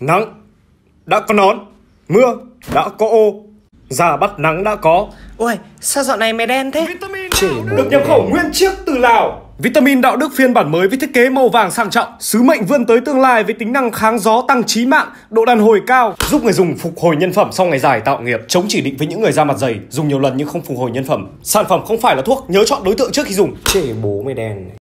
Nắng đã có nón, mưa đã có ô, da bắt nắng đã có. Ôi, sao dạo này mày đen thế? Chỉ được nhập khẩu nguyên chiếc từ Lào. Vitamin đạo đức phiên bản mới với thiết kế màu vàng sang trọng, sứ mệnh vươn tới tương lai với tính năng kháng gió tăng trí mạng, độ đàn hồi cao, giúp người dùng phục hồi nhân phẩm sau ngày dài tạo nghiệp, chống chỉ định với những người da mặt dày, dùng nhiều lần nhưng không phục hồi nhân phẩm. Sản phẩm không phải là thuốc, nhớ chọn đối tượng trước khi dùng. Chê bố mày đen